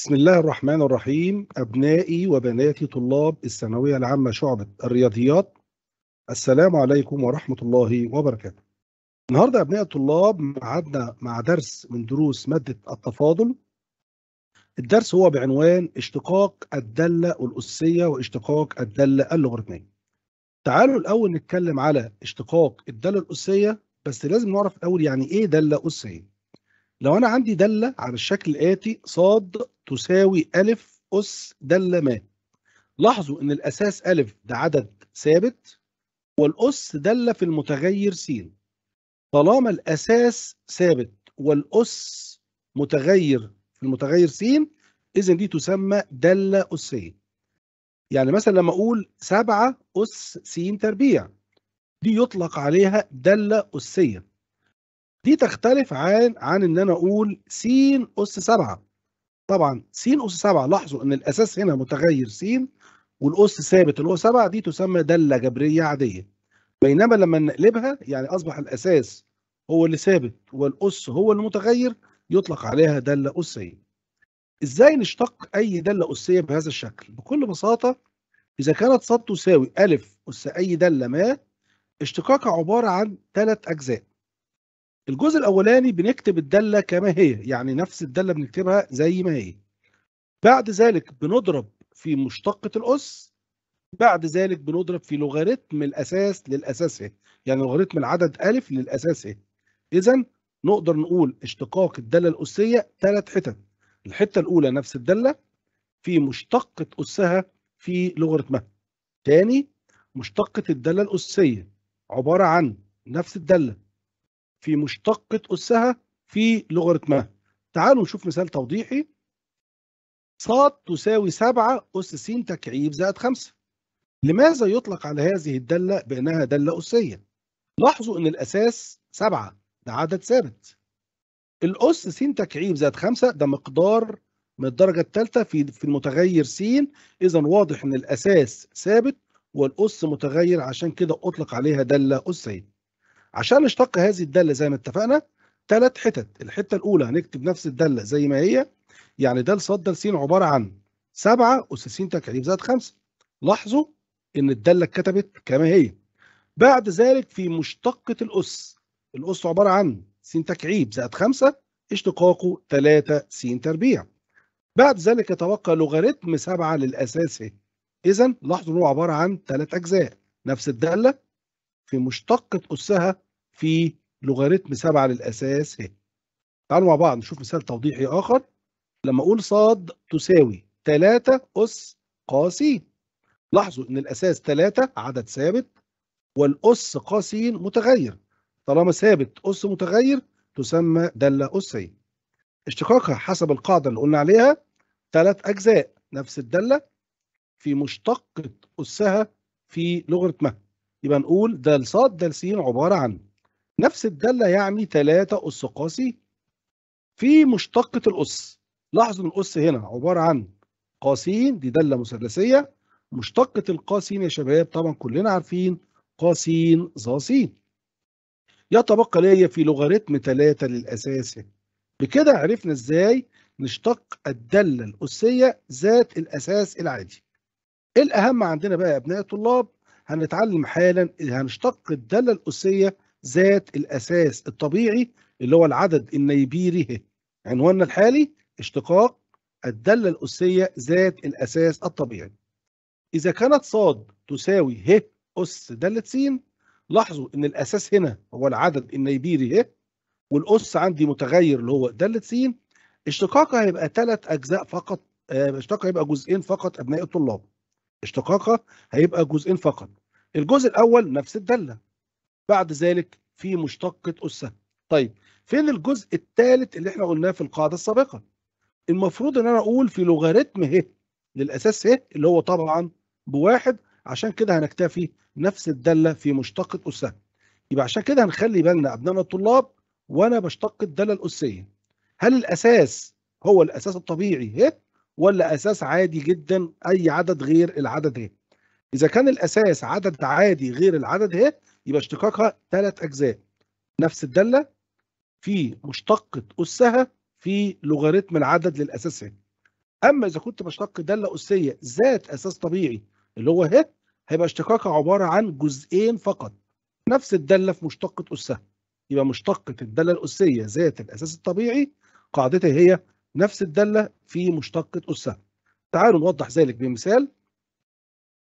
بسم الله الرحمن الرحيم أبنائي وبناتي طلاب الثانوية العامة شعبة الرياضيات السلام عليكم ورحمة الله وبركاته النهاردة أبناء الطلاب قعدنا مع درس من دروس مادة التفاضل الدرس هو بعنوان اشتقاق الدالة الأسية واشتقاق الدالة اللوغاريتمية تعالوا الأول نتكلم على اشتقاق الدالة الأسية بس لازم نعرف الأول يعني إيه دالة أسية لو انا عندي داله على الشكل الاتي ص تساوي الف اس داله ما لاحظوا ان الاساس الف ده عدد ثابت والاس داله في المتغير س طالما الاساس ثابت والاس متغير في المتغير س اذا دي تسمى داله اسيه يعني مثلا لما اقول 7 اس س تربيع دي يطلق عليها داله اسيه دي تختلف عن عن ان انا اقول س اس 7 طبعا س اس 7 لاحظوا ان الاساس هنا متغير س والاس ثابت اللي هو 7 دي تسمى داله جبريه عاديه بينما لما نقلبها يعني اصبح الاساس هو اللي ثابت والاس هو المتغير يطلق عليها داله اسيه ازاي نشتق اي داله اسيه بهذا الشكل بكل بساطه اذا كانت ص تساوي ا اس اي داله ما اشتقاقها عباره عن ثلاث اجزاء الجزء الاولاني بنكتب الداله كما هي يعني نفس الداله بنكتبها زي ما هي بعد ذلك بنضرب في مشتقه الاس بعد ذلك بنضرب في لوغاريتم الاساس للاساس ه يعني لوغاريتم العدد ا للاساس ه اذا نقدر نقول اشتقاق الداله الاسيه ثلاث حتت الحته الاولى نفس الداله في مشتقه اسها في لوغاريتمها تاني مشتقه الداله الاسيه عباره عن نفس الداله في مشتقة أسها في لغة تعالوا نشوف مثال توضيحي ص تساوي 7 أس س تكعيب زائد 5 لماذا يطلق على هذه الدالة بأنها دالة أسية؟ لاحظوا أن الأساس 7 ده عدد ثابت الأس س تكعيب زائد 5 ده مقدار من الدرجة الثالثة في في المتغير س إذا واضح أن الأساس ثابت والأس متغير عشان كده أطلق عليها دالة أسية عشان نشتق هذه الداله زي ما اتفقنا ثلاث حتت الحته الاولى هنكتب نفس الداله زي ما هي يعني د ص د س عباره عن 7 اس س تكعيب زائد 5 لاحظوا ان الداله اتكتبت كما هي بعد ذلك في مشتقه الاس الاس عباره عن س تكعيب زائد 5 اشتقاقه 3 س تربيع بعد ذلك يتبقى لوغاريتم 7 للاساس إيه؟ اذا لاحظوا ان هو عباره عن ثلاث اجزاء نفس الداله في مشتقة أسها في لوغاريتم 7 للأساس هي. تعالوا مع بعض نشوف مثال توضيحي آخر لما أقول صاد تساوي 3 أس قاسين لاحظوا إن الأساس 3 عدد ثابت والأس قاسين متغير طالما ثابت أس متغير تسمى دالة أسية اشتقاقها حسب القاعدة اللي قلنا عليها ثلاث أجزاء نفس الدالة في مشتقة أسها في لوغاريتمها يبقى نقول د ص د س عبارة عن نفس الدالة يعني 3 أس قاسي في مشتقة الأس لاحظوا الأس هنا عبارة عن قاسين دي دالة مثلثية مشتقة القاسين يا شباب طبعا كلنا عارفين قاسين ظا س يتبقى ليا في لوغاريتم 3 للاساس بكده عرفنا ازاي نشتق الدالة الأسية ذات الأساس العادي إيه الأهم عندنا بقى يا أبناء الطلاب هنتعلم حالا هنشتق الدالة الأسية ذات الأساس الطبيعي اللي هو العدد النيبيري عنواننا الحالي اشتقاق الدالة الأسية ذات الأساس الطبيعي إذا كانت صاد تساوي ه أس دالة س لاحظوا إن الأساس هنا هو العدد النيبيري ه والأس عندي متغير اللي هو دالة س اشتقاقها هيبقى ثلاث أجزاء فقط آه، اشتقاقها هيبقى جزئين فقط أبناء الطلاب اشتقاقها هيبقى جزئين فقط الجزء الاول نفس الداله بعد ذلك في مشتقه اسها طيب فين الجزء الثالث اللي احنا قلناه في القاعده السابقه المفروض ان انا اقول في لوغاريتم ه للاساس ه اللي هو طبعا بواحد عشان كده هنكتفي نفس الداله في مشتقه اسها يبقى عشان كده هنخلي بالنا ابنائنا الطلاب وانا بشتق الداله الاسيه هل الاساس هو الاساس الطبيعي ه ولا اساس عادي جدا اي عدد غير العدد ه اذا كان الاساس عدد عادي غير العدد هيك يبقى اشتقاقها ثلاث اجزاء نفس الداله في مشتقه اسها في لوغاريتم العدد للاساس هيك اما اذا كنت بشتق داله اسيه ذات اساس طبيعي اللي هو هيك هيبقى اشتقاقها عباره عن جزئين فقط نفس الداله في مشتقه اسها يبقى مشتقه الداله الاسيه ذات الاساس الطبيعي قاعدتها هي نفس الداله في مشتقه اسها تعالوا نوضح ذلك بمثال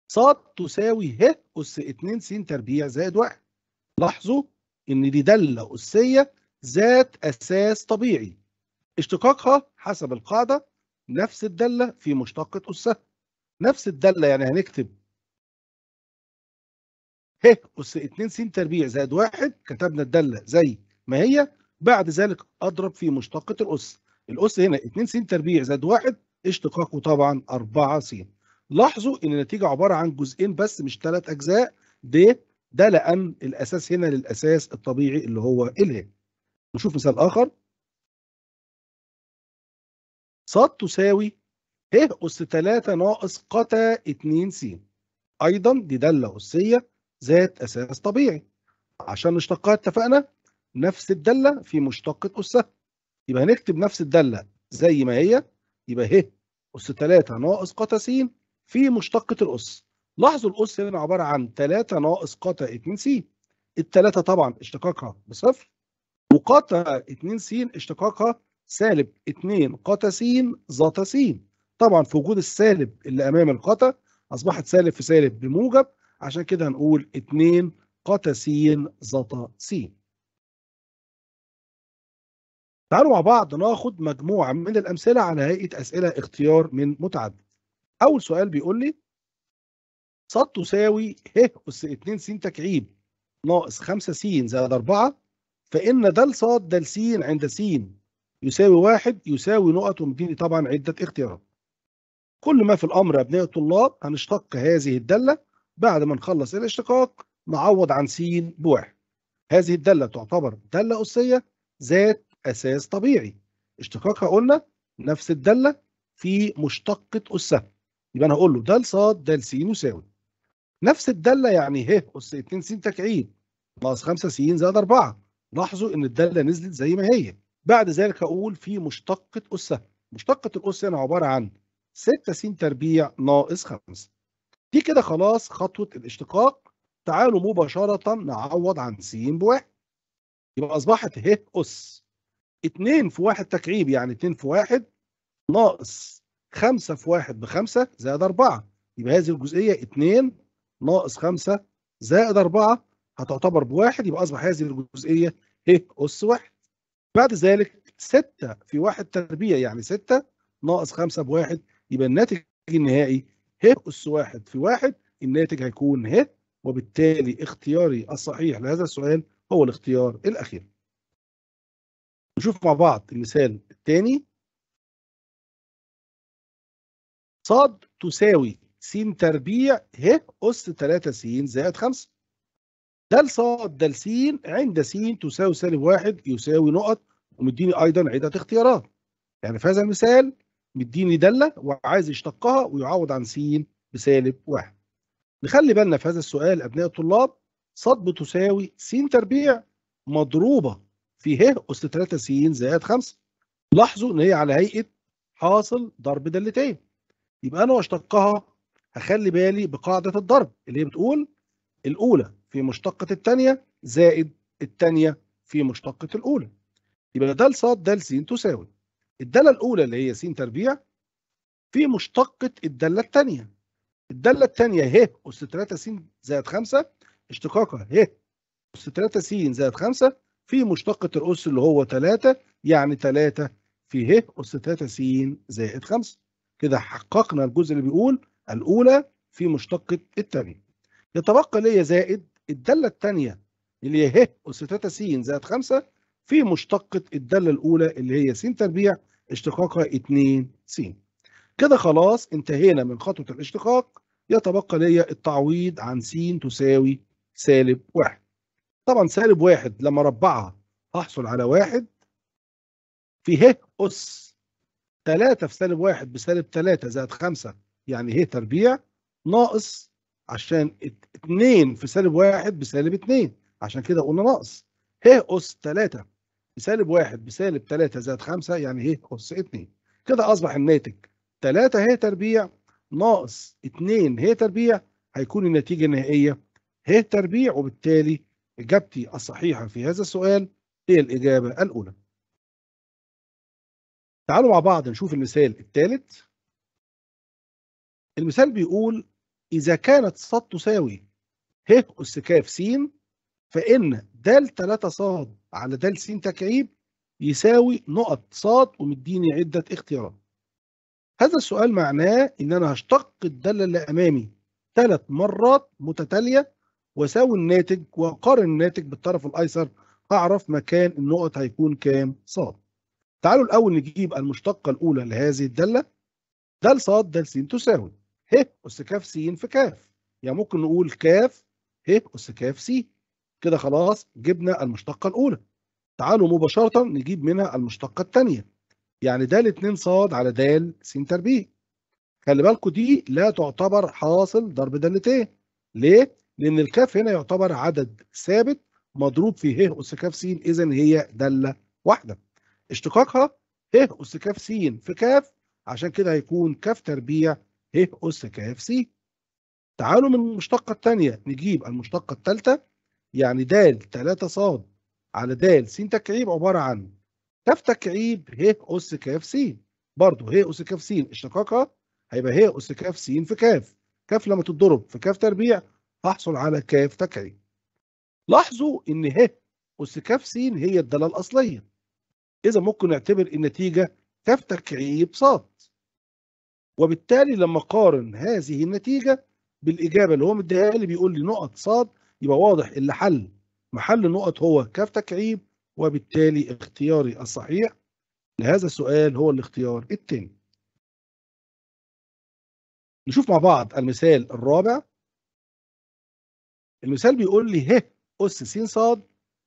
ص تساوي ه أس 2 س تربيع زائد 1 لاحظوا إن دي دالة أسية ذات أساس طبيعي اشتقاقها حسب القاعدة نفس الدالة في مشتقة أسها نفس الدالة يعني هنكتب ه أس 2 س تربيع زائد 1 كتبنا الدالة زي ما هي بعد ذلك أضرب في مشتقة الأس الأس هنا 2 س تربيع زائد 1 اشتقاقه طبعا 4 س لاحظوا ان النتيجه عباره عن جزئين بس مش ثلاث اجزاء ده ده لان الاساس هنا للاساس الطبيعي اللي هو اله نشوف مثال اخر ص تساوي ه أس 3 ناقص قتا 2 س أيضا دي دالة أسية ذات أساس طبيعي عشان نشتقها اتفقنا نفس الدالة في مشتقة أسها يبقى هنكتب نفس الدالة زي ما هي يبقى ه أس 3 ناقص قتا س في مشتقة الأس لاحظوا الأس هنا عبارة عن 3 ناقص قطع 2 س. الثلاثة طبعا اشتقاقها بصفر وقطع 2 س اشتقاقها سالب 2 قطع س ذات س طبعا في وجود السالب اللي امام القطع اصبحت سالب في سالب بموجب عشان كده هنقول 2 قطع س ذات س تعالوا مع بعض ناخد مجموعة من الأمثلة على هيئة أسئلة اختيار من متعدد اول سؤال بيقول لي ص تساوي ه اس 2 س تكعيب ناقص 5 س زائد 4 فان دال ص دال س عند س يساوي واحد يساوي نقط ومديني طبعا عده اختيارات كل ما في الامر يا ابناء الطلاب هنشتق هذه الداله بعد ما نخلص الاشتقاق نعوض عن س بواحد هذه الداله تعتبر داله اسيه ذات اساس طبيعي اشتقاقها قلنا نفس الداله في مشتقه اسها يبقى انا هقول له د ص د س يساوي نفس الداله يعني ه اس 2 س تكعيب ناقص 5 س زائد 4 لاحظوا ان الداله نزلت زي ما هي بعد ذلك هقول في مشتقه اسها مشتقه الاس هنا عباره عن 6 س تربيع ناقص 5 دي كده خلاص خطوه الاشتقاق تعالوا مباشره نعوض عن س بواحد يبقى اصبحت ه اس 2 في 1 تكعيب يعني 2 في 1 ناقص 5 في 1 بخمسة زائد 4 يبقى هذه الجزئية 2 ناقص 5 زائد 4 هتعتبر بواحد يبقى أصبح هذه الجزئية ه إيه؟ أس 1 بعد ذلك 6 في واحد تربيع يعني 6 ناقص 5 بواحد يبقى الناتج النهائي ه إيه؟ أس 1 في 1 الناتج هيكون ه إيه؟ وبالتالي اختياري الصحيح لهذا السؤال هو الاختيار الأخير. نشوف مع بعض المثال الثاني ص تساوي س تربيع ه أس 3 س زائد 5 ده ص ده س عند س تساوي سالب واحد يساوي نقط ومديني أيضا عدة اختيارات يعني في هذا المثال مديني دالة وعايز يشتقها ويعوض عن س بسالب واحد نخلي بالنا في هذا السؤال أبناء الطلاب ص بتساوي س تربيع مضروبة في ه أس 3 س زائد 5 لاحظوا إن هي على هيئة حاصل ضرب دالتين يبقى انا واشتقها هخلي بالي بقاعده الضرب اللي هي بتقول الاولى في مشتقه الثانيه زائد الثانيه في مشتقه الاولى يبقى د ص د س تساوي الداله الاولى اللي هي س تربيع في مشتقه الداله الثانيه الداله الثانيه ه اس 3 س زائد 5 اشتقاقها ه اس 3 س زائد 5 في مشتقه الاس اللي هو 3 يعني 3 في ه اس 3 س زائد 5 كده حققنا الجزء اللي بيقول الأولى في مشتقة الثانية يتبقى ليا زائد الدالة الثانية اللي هي ه أس 3 س زائد 5 في مشتقة الدالة الأولى اللي هي س تربيع اشتقاقها 2 س كده خلاص انتهينا من خطوة الاشتقاق يتبقى ليا التعويض عن س تساوي سالب واحد طبعا سالب واحد لما أربعها هحصل على واحد في ه أس 3 في سالب 1 بسالب 3 زائد 5 يعني هي تربيع ناقص عشان 2 في سالب 1 بسالب 2 عشان كده قلنا ناقص ه أس 3 بسالب 1 بسالب 3 زائد 5 يعني ه أس 2 كده أصبح الناتج 3 ه تربيع ناقص 2 ه تربيع هيكون النتيجة النهائية ه تربيع وبالتالي إجابتي الصحيحة في هذا السؤال هي الإجابة الأولى تعالوا مع بعض نشوف المثال الثالث المثال بيقول إذا كانت ص تساوي ه أس ك س فإن د 3 ص على د س تكعيب يساوي نقط ص ومديني عدة اختيارات هذا السؤال معناه إن أنا هشتق الدالة اللي أمامي ثلاث مرات متتالية وأساوي الناتج وأقارن الناتج بالطرف الأيسر أعرف مكان النقط هيكون كام صاد تعالوا الأول نجيب المشتقة الأولى لهذه الدالة د ص د س تساوي ه أس ك س في ك يعني ممكن نقول ك ه أس ك س كده خلاص جبنا المشتقة الأولى تعالوا مباشرة نجيب منها المشتقة الثانية يعني د 2 ص على د س تربيع خلي بالكوا دي لا تعتبر حاصل ضرب دالتين ليه؟ لأن الكاف هنا يعتبر عدد ثابت مضروب في ه أس ك س إذا هي دالة واحدة اشتقاقها ه أس ك س في ك عشان كده هيكون ك تربيع ه أس ك س تعالوا من المشتقة الثانية نجيب المشتقة الثالثة يعني د 3 ص على د س تكعيب عبارة عن ك تكعيب ه أس ك س برضه ه أس ك س اشتقاقها هيبقى ه أس ك س في ك ك لما تتضرب في ك تربيع هحصل على ك تكعيب لاحظوا إن ه أس ك س هي الدالة الأصلية إذا ممكن نعتبر النتيجة كاف تكعيب ص وبالتالي لما قارن هذه النتيجة بالإجابة اللي هو مديها لي بيقول لي نقط ص يبقى واضح اللي حل محل نقط هو كاف تكعيب وبالتالي اختياري الصحيح لهذا السؤال هو الاختيار الثاني نشوف مع بعض المثال الرابع المثال بيقول لي ه أس س ص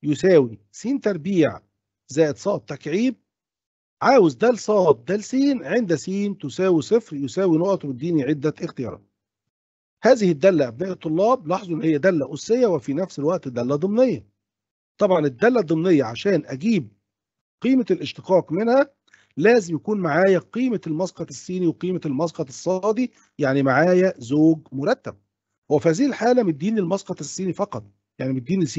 يساوي س تربيع زائد ص تكعيب عاوز د ص د س عند س تساوي صفر يساوي نقط واديني عدة اختيارات هذه الدالة أبناء الطلاب لاحظوا إن هي دالة أسية وفي نفس الوقت دالة ضمنية طبعا الدالة الضمنية عشان أجيب قيمة الاشتقاق منها لازم يكون معايا قيمة المسقط السيني وقيمة المسقط الصادي يعني معايا زوج مرتب هو في هذه الحالة مديني المسقط السيني فقط يعني مديني س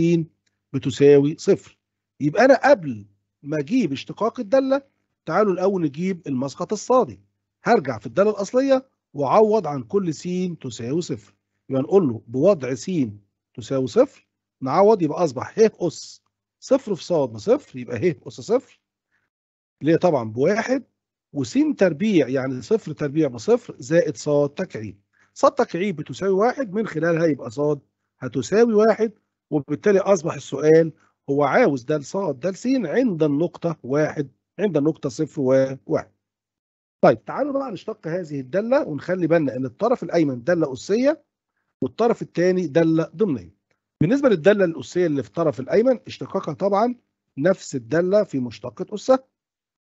بتساوي صفر يبقى أنا قبل ما اجيب اشتقاق الدالة تعالوا الأول نجيب المسقط الصادي هرجع في الدالة الأصلية وأعوض عن كل س تساوي صفر يبقى نقول له بوضع س تساوي صفر نعوض يبقى أصبح ه أس صفر في صاد بصفر يبقى ه أس صفر اللي هي طبعا بواحد وس تربيع يعني صفر تربيع بصفر زائد ص تكعيب ص تكعيب بتساوي واحد من خلالها يبقى ص هتساوي واحد وبالتالي أصبح السؤال هو عاوز دال ص دال س عند النقطة واحد عند النقطة صفر وواحد طيب تعالوا بقى نشتق هذه الدالة ونخلي بالنا إن الطرف الأيمن دالة أسية والطرف الثاني دالة ضمنية بالنسبة للدالة الأسية اللي في الطرف الأيمن اشتقاقها طبعا نفس الدالة في مشتقة أسها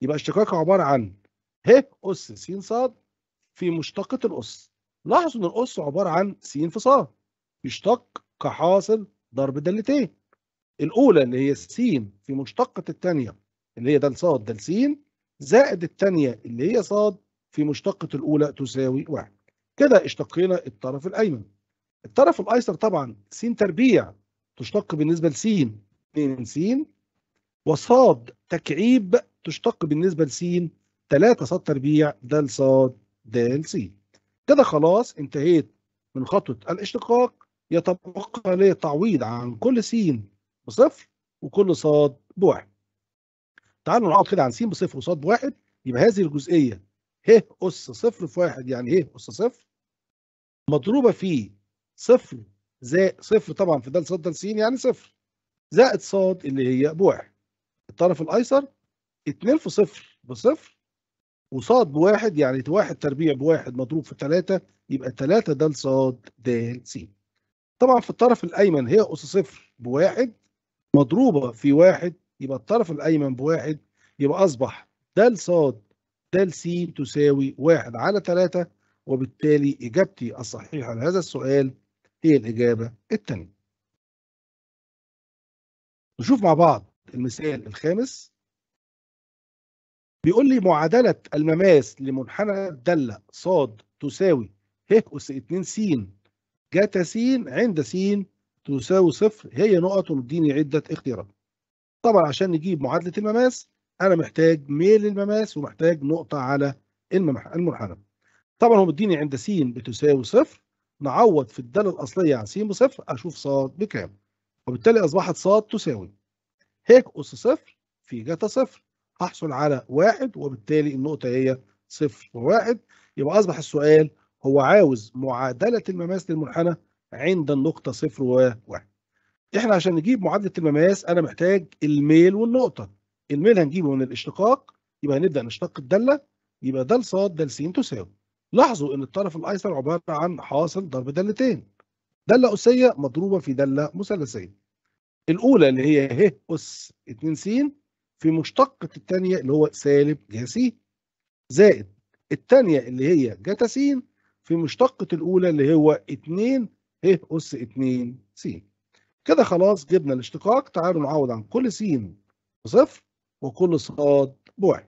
يبقى اشتقاقها عبارة عن ه أس س ص في مشتقة الأس لاحظوا إن الأس عبارة عن س في ص يشتق كحاصل ضرب دالتين الاولى اللي هي السين في مشتقه الثانيه اللي هي ده ص د س زائد الثانيه اللي هي صاد في مشتقه الاولى تساوي واحد كده اشتقينا الطرف الايمن الطرف الايسر طبعا س تربيع تشتق بالنسبه س 2 س وصاد تكعيب تشتق بالنسبه س 3 صاد تربيع د صاد د س كده خلاص انتهيت من خطوه الاشتقاق يتبقى لي تعويض عن كل س بصفر وكل صاد بواحد تعالوا نقعد كده عن س بصفر وصاد بواحد يبقى هذه الجزئيه ه اس صفر في واحد يعني ه اس صفر مضروبه في صفر زائد صفر طبعا في د صاد د س يعني صفر زائد صاد اللي هي بواحد الطرف الايسر 2 في صفر بصفر وصاد بواحد يعني واحد تربيع بواحد مضروب في 3 يبقى 3 د صاد د س طبعا في الطرف الايمن هي اس صفر بواحد مضروبة في واحد يبقى الطرف الأيمن بواحد يبقى أصبح د ص د س تساوي واحد على ثلاثة وبالتالي إجابتي الصحيحة لهذا السؤال هي الإجابة الثانية. نشوف مع بعض المثال الخامس بيقول لي معادلة المماس لمنحنى الدالة ص تساوي ه أس 2 س جتا س عند س تساوي صفر هي نقط ومديني عدة اختيارات طبعا عشان نجيب معادلة المماس أنا محتاج ميل المماس ومحتاج نقطة على المنحنى طبعا هو مديني عند س بتساوي صفر نعوض في الدالة الأصلية عن س بصفر أشوف ص بكام وبالتالي أصبحت ص تساوي هيك أس صفر في جتا صفر هحصل على واحد وبالتالي النقطة هي صفر وواحد يبقى أصبح السؤال هو عاوز معادلة المماس للمنحنى عند النقطة صفر وواحد احنا عشان نجيب معادلة المماس انا محتاج الميل والنقطة الميل هنجيبه من الاشتقاق يبقى هنبدأ نشتق الدالة يبقى دال ص دال س تساوي لاحظوا ان الطرف الايسر عبارة عن حاصل ضرب دالتين دالة أسية مضروبة في دالة مثلثية الأولى اللي هي ه أس 2 س في مشتقة الثانية اللي هو سالب ج س زائد الثانية اللي هي جتا س في مشتقة الأولى اللي هو 2 ه أس 2 س كده خلاص جبنا الاشتقاق تعالوا نعوض عن كل س بصفر وكل ص بواحد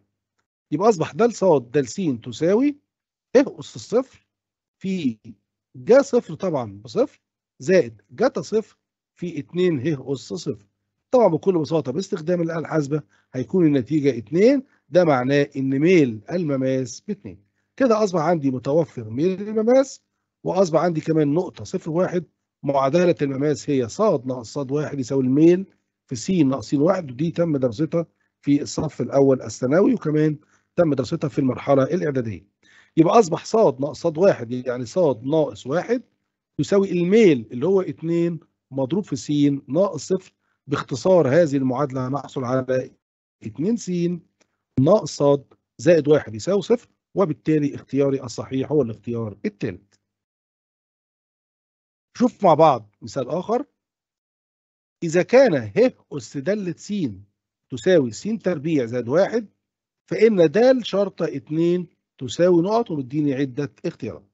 يبقى أصبح د ص د س تساوي ه أس الصفر في جا صفر طبعا بصفر زائد جتا صفر في 2 ه أس صفر طبعا بكل بساطة باستخدام الآلة الحاسبة هيكون النتيجة 2 ده معناه إن ميل المماس ب 2 كده أصبح عندي متوفر ميل المماس واصبح عندي كمان نقطه صفر واحد معادله المماس هي ص ناقص ص واحد يساوي الميل في س ناقص س واحد ودي تم دراستها في الصف الاول الثانوي وكمان تم دراستها في المرحله الاعداديه يبقى اصبح ص ناقص ص واحد يعني ص ناقص واحد يساوي الميل اللي هو 2 مضروب في س ناقص صفر باختصار هذه المعادله هنحصل على 2 س ناقص ص زائد واحد يساوي صفر وبالتالي اختياري الصحيح هو الاختيار الثالث. شوف مع بعض مثال آخر إذا كان ه أس دالة س تساوي س تربيع زائد واحد فإن د شرطة اتنين تساوي نقط ومديني عدة اختيارات.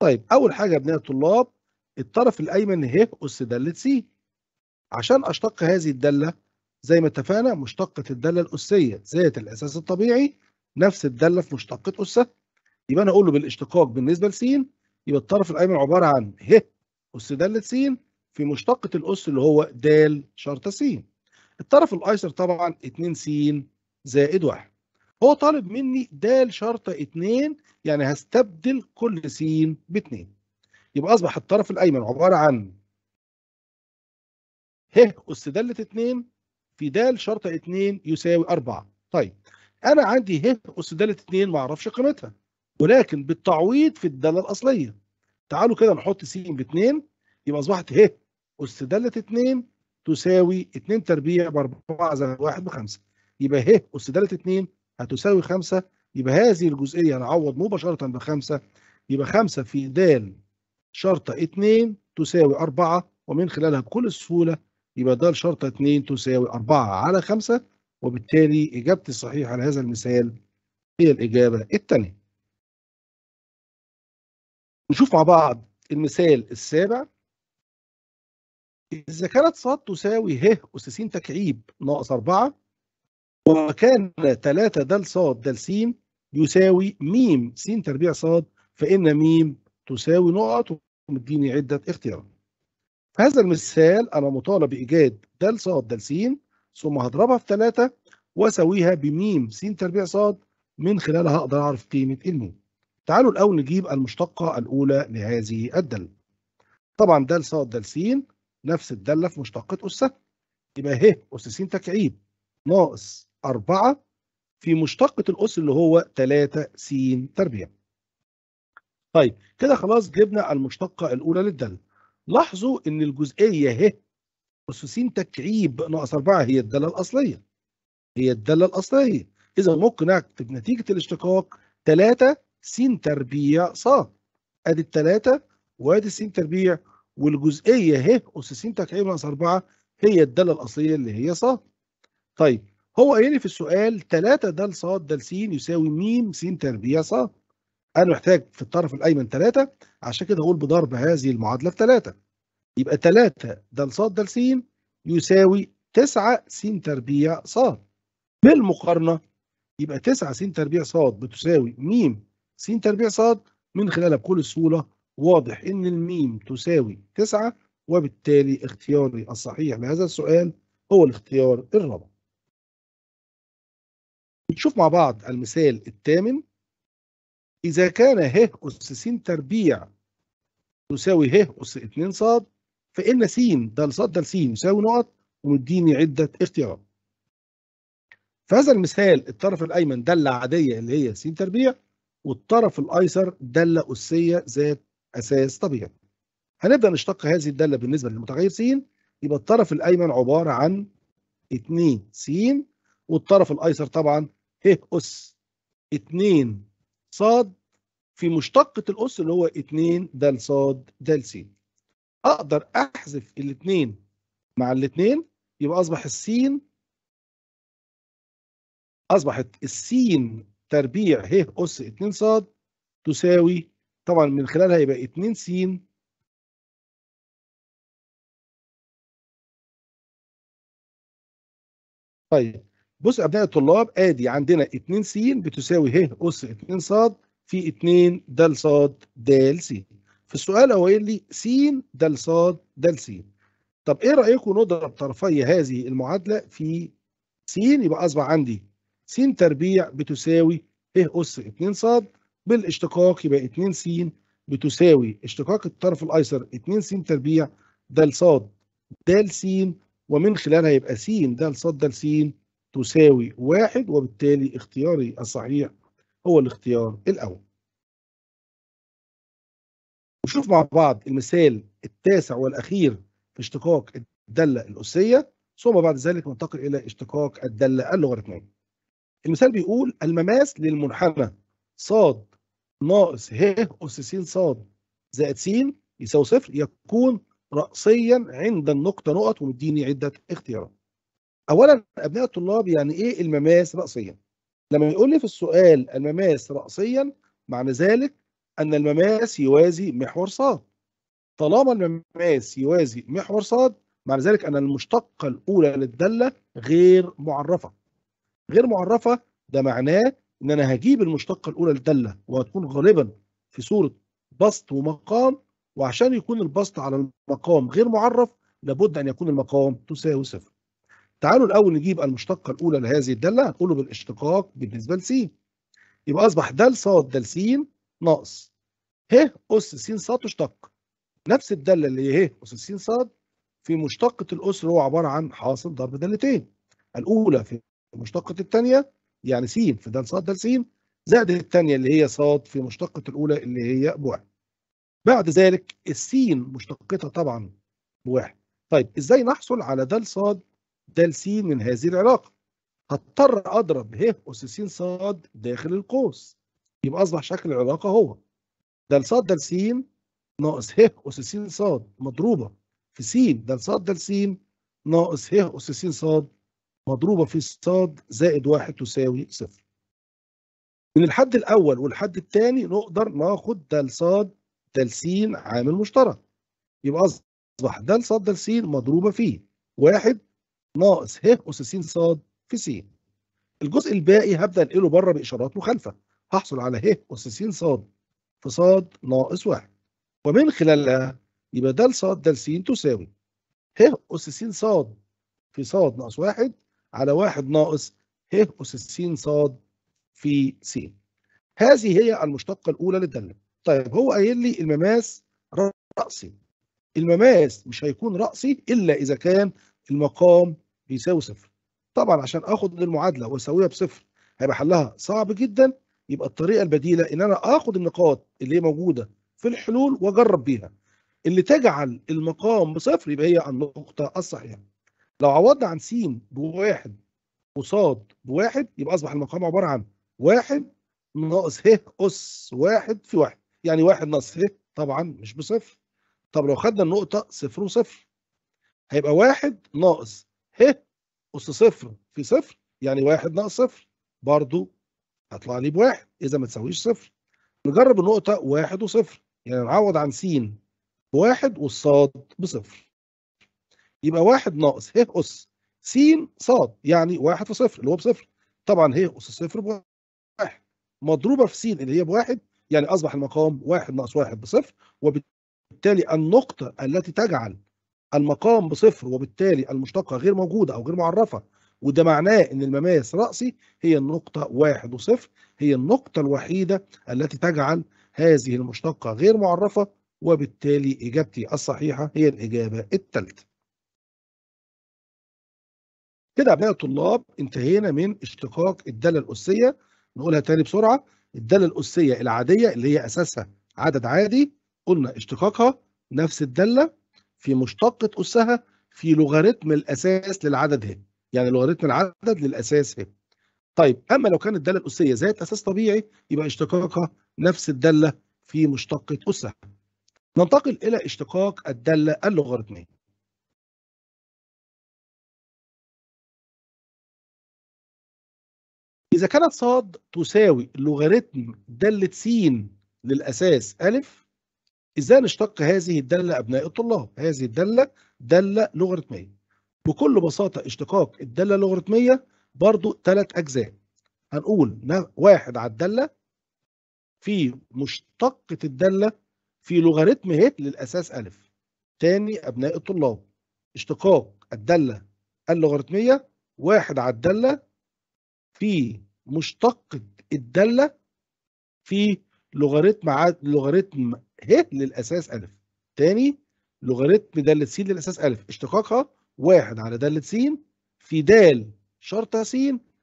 طيب أول حاجة يا أبناء الطلاب الطرف الأيمن ه أس دالة س عشان أشتق هذه الدالة زي ما اتفقنا مشتقة الدالة الأسية ذات الأساس الطبيعي نفس الدالة في مشتقة أسها يبقى أنا أقول له بالاشتقاق بالنسبة لسين يبقى الطرف الأيمن عبارة عن ه أس دالة س في مشتقة الأس اللي هو د شرطة س الطرف الأيسر طبعا 2 س زائد 1 هو طالب مني د شرطة 2 يعني هستبدل كل س ب 2 يبقى أصبح الطرف الأيمن عبارة عن ه أس دالة 2 في د شرطة 2 يساوي 4 طيب أنا عندي ه أس دالة 2 ما أعرفش قيمتها ولكن بالتعويض في الداله الاصليه تعالوا كده نحط س ب 2 يبقى اصبحت ه إيه؟ اس داله 2 تساوي 2 تربيع ب 4 زائد 1 ب 5 يبقى ه إيه؟ اس داله 2 هتساوي 5 يبقى هذه الجزئيه هنعوض مباشره ب 5 يبقى 5 في د شرطه 2 تساوي 4 ومن خلالها بكل سهوله يبقى د شرطه 2 تساوي 4 على 5 وبالتالي اجابتي الصحيحه لهذا المثال هي الاجابه الثانيه نشوف مع بعض المثال السابع إذا كانت ص تساوي ه أس س تكعيب ناقص 4 وكان 3 د ص د س يساوي م س تربيع ص فإن م تساوي نقط ومديني عدة اختيارات. في هذا المثال أنا مطالب بإيجاد د ص د س ثم هضربها في 3 وأساويها بم س تربيع ص من خلالها أقدر أعرف قيمة الموج. تعالوا الأول نجيب المشتقة الأولى لهذه الدالة طبعا دال ص دال س نفس الدالة في مشتقة أسها يبقى ه أس س تكعيب ناقص 4 في مشتقة الأس اللي هو 3 س تربيع طيب كده خلاص جبنا المشتقة الأولى للدالة لاحظوا إن الجزئية ه أس س تكعيب ناقص 4 هي الدالة الأصلية هي الدالة الأصلية إذا ممكن نكتب نتيجة الاشتقاق 3 سين تربيع ص ادي الثلاثه وادي السين تربيع والجزئيه ه اس س تكعيب ناقص 4 هي الداله الاصليه اللي هي ص طيب هو قايل لي في السؤال 3 د ص د س يساوي م س تربيع ص انا محتاج في الطرف الايمن 3 عشان كده اقول بضرب هذه المعادله في 3 يبقى 3 د ص د س يساوي 9 س تربيع ص بالمقارنه يبقى 9 س تربيع ص بتساوي م س تربيع ص من خلالها بكل سهولة واضح إن الميم تساوي 9 وبالتالي اختياري الصحيح لهذا السؤال هو الاختيار الرابع. نشوف مع بعض المثال الثامن إذا كان ه أس س تربيع تساوي ه أس 2 ص فإن س ده ص ده س يساوي نقط ومديني عدة اختيارات. فهذا المثال الطرف الأيمن داله عاديه اللي هي س تربيع والطرف الأيسر دالة أسية ذات أساس طبيعي هنبدأ نشتق هذه الدالة بالنسبة للمتغير س يبقى الطرف الأيمن عبارة عن 2 س والطرف الأيسر طبعا ه أس 2 ص في مشتقة الأس اللي هو 2 د ص د س أقدر أحذف الاثنين مع الاثنين يبقى أصبح السين أصبحت السين تربيع ه أس 2 ص تساوي طبعا من خلالها يبقى 2 س طيب بص أبناء الطلاب آدي عندنا 2 س بتساوي ه أس 2 ص في 2 د ص د س في السؤال هو قايل لي س د ص د س طب إيه رأيكم نضرب طرفي هذه المعادلة في س يبقى أصبح عندي س تربيع بتساوي ه أس 2 ص بالاشتقاق يبقى 2 س بتساوي اشتقاق الطرف الأيسر 2 س تربيع د ص د س ومن خلالها يبقى س د ص د س تساوي واحد وبالتالي اختياري الصحيح هو الاختيار الأول. نشوف مع بعض المثال التاسع والأخير في اشتقاق الدالة الأسية ثم بعد ذلك ننتقل إلى اشتقاق الدالة اللوغاريتمية. المثال بيقول المماس للمنحنى صاد ناقص ه أس س صاد زائد س يساوي صفر يكون رأسيا عند النقطة نقط ومديني عدة اختيارات. أولا أبناء الطلاب يعني إيه المماس رأسيا؟ لما يقول لي في السؤال المماس رأسيا معنى ذلك أن المماس يوازي محور صاد. طالما المماس يوازي محور صاد معنى ذلك أن المشتقة الأولى للدالة غير معرفة. غير معرفه ده معناه ان انا هجيب المشتقه الاولى للداله وهتكون غالبا في صوره بسط ومقام وعشان يكون البسط على المقام غير معرف لابد ان يكون المقام تساوي صفر. تعالوا الاول نجيب المشتقه الاولى لهذه الداله هتقوله بالاشتقاق بالنسبه س يبقى اصبح دال ص دال س ناقص ه اس س ص تشتق نفس الداله اللي هي ه اس س ص في مشتقه اللي هو عباره عن حاصل ضرب دالتين الاولى في المشتقة الثانية يعني س دال صاد دال س زائد الثانية اللي هي صاد في مشتقة الأولى اللي هي بواحد بعد ذلك السين مشتقتها طبعا بواحد طيب ازاي نحصل على د صاد د س من هذه العلاقة هضطر أضرب ه أس س صاد داخل القوس يبقى أصبح شكل العلاقة هو د صاد د س ناقص ه أس س صاد مضروبة في س د صاد د س ناقص ه أس س صاد مضروبة في صاد زائد واحد تساوي صفر من الحد الأول والحد الثاني نقدر ناخد دال صاد دال س عامل مشترك يبقى أصبح دال صاد دال س مضروبة فيه واحد ناقص ه أس س صاد في س الجزء الباقي هبدأ أنقله بره بإشارات مخالفة هحصل على ه أس س صاد في صاد ناقص واحد ومن خلالها يبقى دال صاد دال س تساوي ه أس س صاد في صاد ناقص واحد على واحد ناقص ه أس السين صاد في س هذه هي المشتقة الأولى للدالة طيب هو قايل لي المماس رأسي المماس مش هيكون رأسي إلا إذا كان المقام بيساوي صفر طبعا عشان اخد المعادله واساويها بصفر هيبقى حلها صعب جدا يبقى الطريقه البديله ان انا اخد النقاط اللي هي موجوده في الحلول واجرب بيها اللي تجعل المقام بصفر يبقى هي النقطه الصحيحه لو عوضنا عن س بواحد وص بواحد يبقى اصبح المقام عباره عن واحد ناقص ه اس واحد في واحد يعني واحد ناقص ه طبعا مش بصفر طب لو خدنا النقطه صفر وصفر هيبقى واحد ناقص ه اس صفر في صفر يعني واحد ناقص صفر برضو هطلع لي بواحد اذا ما تساويش صفر نجرب النقطه واحد وصفر يعني نعوض عن س بواحد والصاد بصفر يبقى واحد ناقص ه أس س ص يعني واحد في صفر اللي هو بصفر طبعا ه أس صفر بواحد مضروبة في س اللي هي بواحد يعني أصبح المقام واحد ناقص واحد بصفر وبالتالي النقطة التي تجعل المقام بصفر وبالتالي المشتقة غير موجودة أو غير معرفة وده معناه ان المماس رأسي هي النقطة واحد وصفر هي النقطة الوحيدة التي تجعل هذه المشتقة غير معرفة وبالتالي إجابتي الصحيحة هي الإجابة الثالثة كده أبناء الطلاب انتهينا من اشتقاق الدالة الأسية نقولها تاني بسرعة الدالة الأسية العادية اللي هي أساسها عدد عادي قلنا اشتقاقها نفس الدالة في مشتقة أسها في لوغاريتم الأساس للعدد هي يعني لوغاريتم العدد للأساس هي طيب أما لو كانت الدالة الأسية ذات أساس طبيعي يبقى اشتقاقها نفس الدالة في مشتقة أسها ننتقل إلى اشتقاق الدالة اللوغاريتمية إذا كانت صاد تساوي لوغاريتم دالة س للأساس أ إزاي نشتق هذه الدالة أبناء الطلاب؟ هذه الدالة دالة لوغاريتمية بكل بساطة اشتقاق الدالة اللوغاريتمية برضو ثلاث أجزاء هنقول واحد على الدالة في مشتقة الدالة في لوغاريتم هيت للأساس أ تاني أبناء الطلاب اشتقاق الدالة اللوغاريتمية واحد على الدالة في مشتق الدالة في لوغاريتم عد... لوغاريتم ه للأساس ألف تاني لوغاريتم دالة س للأساس ألف اشتقاقها واحد على دالة س في د شرطة س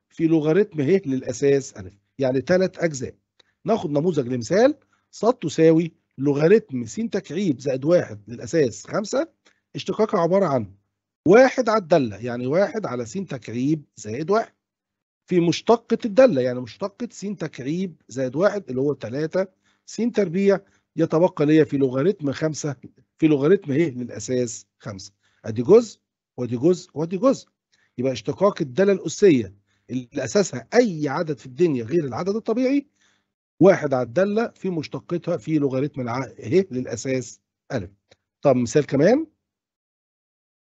في لوغاريتم ه للأساس ألف يعني ثلاث أجزاء ناخد نموذج لمثال ص تساوي لوغاريتم س تكعيب زائد واحد للأساس خمسة اشتقاقها عبارة عن واحد على الدالة يعني واحد على س تكعيب زائد واحد في مشتقة الدالة يعني مشتقة س تكعيب زائد واحد اللي هو 3 س تربيع يتبقى ليا في لوغاريتم 5 في لوغاريتم ايه للأساس 5 أدي جزء وأدي جزء وأدي جزء يبقى اشتقاق الدالة الأسية اللي أساسها أي عدد في الدنيا غير العدد الطبيعي واحد على الدالة في مشتقتها في لوغاريتم الع... ايه للأساس ألف طب مثال كمان